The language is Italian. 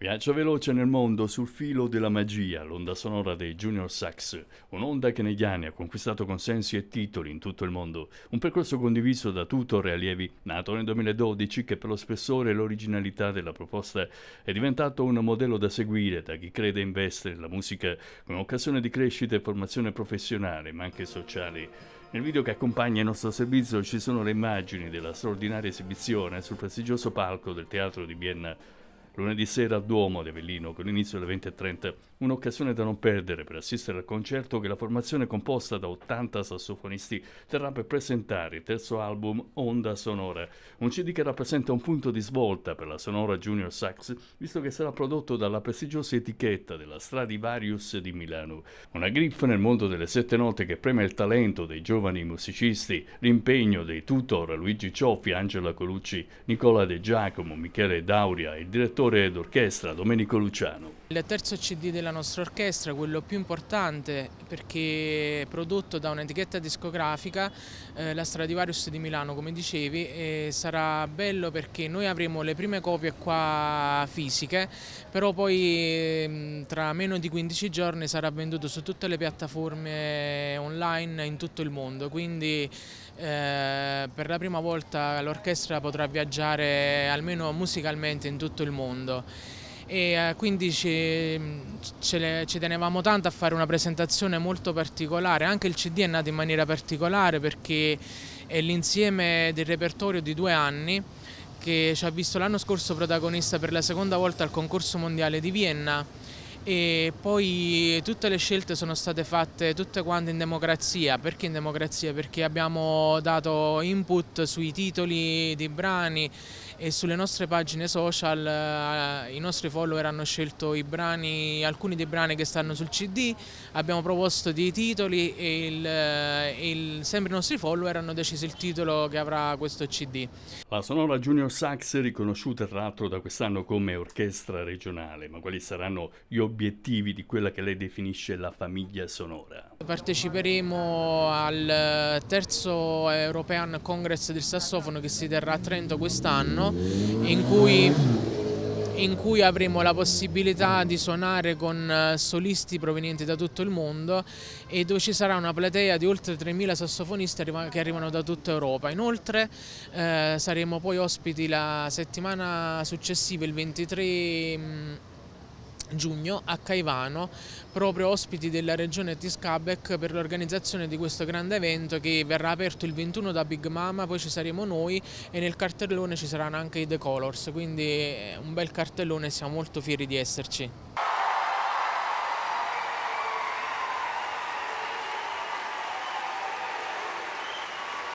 Viaggio veloce nel mondo sul filo della magia, l'onda sonora dei Junior Sax, un'onda che negli anni ha conquistato consensi e titoli in tutto il mondo, un percorso condiviso da tutor e allievi, nato nel 2012 che per lo spessore e l'originalità della proposta è diventato un modello da seguire da chi crede e investe nella musica come occasione di crescita e formazione professionale, ma anche sociale. Nel video che accompagna il nostro servizio ci sono le immagini della straordinaria esibizione sul prestigioso palco del Teatro di Vienna Lunedì sera al Duomo di Avellino con l'inizio alle 20.30, un'occasione da non perdere per assistere al concerto che la formazione composta da 80 sassofonisti terrà per presentare il terzo album Onda Sonora, un CD che rappresenta un punto di svolta per la Sonora Junior Sax, visto che sarà prodotto dalla prestigiosa etichetta della Stradivarius di Milano. Una griffa nel mondo delle sette note che preme il talento dei giovani musicisti, l'impegno dei tutor Luigi Cioffi, Angela Colucci, Nicola De Giacomo, Michele Dauria e il direttore direttore d'orchestra Domenico Luciano. Il terzo CD della nostra orchestra, quello più importante perché è prodotto da un'etichetta discografica, eh, la Stradivarius di Milano come dicevi, sarà bello perché noi avremo le prime copie qua fisiche, però poi ehm, tra meno di 15 giorni sarà venduto su tutte le piattaforme online in tutto il mondo, quindi eh, per la prima volta l'orchestra potrà viaggiare almeno musicalmente in tutto il mondo e eh, quindi ci, mm, le, ci, tenevamo tanto a fare una presentazione molto particolare, anche il CD è nato in maniera particolare perché è l'insieme del repertorio di due anni che ci ha visto l'anno scorso protagonista per la seconda volta al concorso mondiale di Vienna e poi tutte le scelte sono state fatte tutte quante in democrazia, perché in democrazia? Perché abbiamo dato input sui titoli dei brani e sulle nostre pagine social eh, i nostri follower hanno scelto brani, alcuni dei brani che stanno sul CD, abbiamo proposto dei titoli e il, eh, il, sempre i nostri follower hanno deciso il titolo che avrà questo CD. La Sonora Junior Sax è riconosciuta tra l'altro da quest'anno come orchestra regionale, ma quali saranno gli obiettivi di quella che lei definisce la famiglia sonora? Parteciperemo al eh, terzo European Congress del Sassofono che si terrà a Trento quest'anno in cui, in cui avremo la possibilità di suonare con eh, solisti provenienti da tutto il mondo e dove ci sarà una platea di oltre 3.000 sassofonisti che arrivano da tutta Europa. Inoltre eh, saremo poi ospiti la settimana successiva, il 23 giugno a Caivano, proprio ospiti della regione Tiscabec per l'organizzazione di questo grande evento che verrà aperto il 21 da Big Mama, poi ci saremo noi e nel cartellone ci saranno anche i The Colors, quindi eh, un bel cartellone, siamo molto fieri di esserci.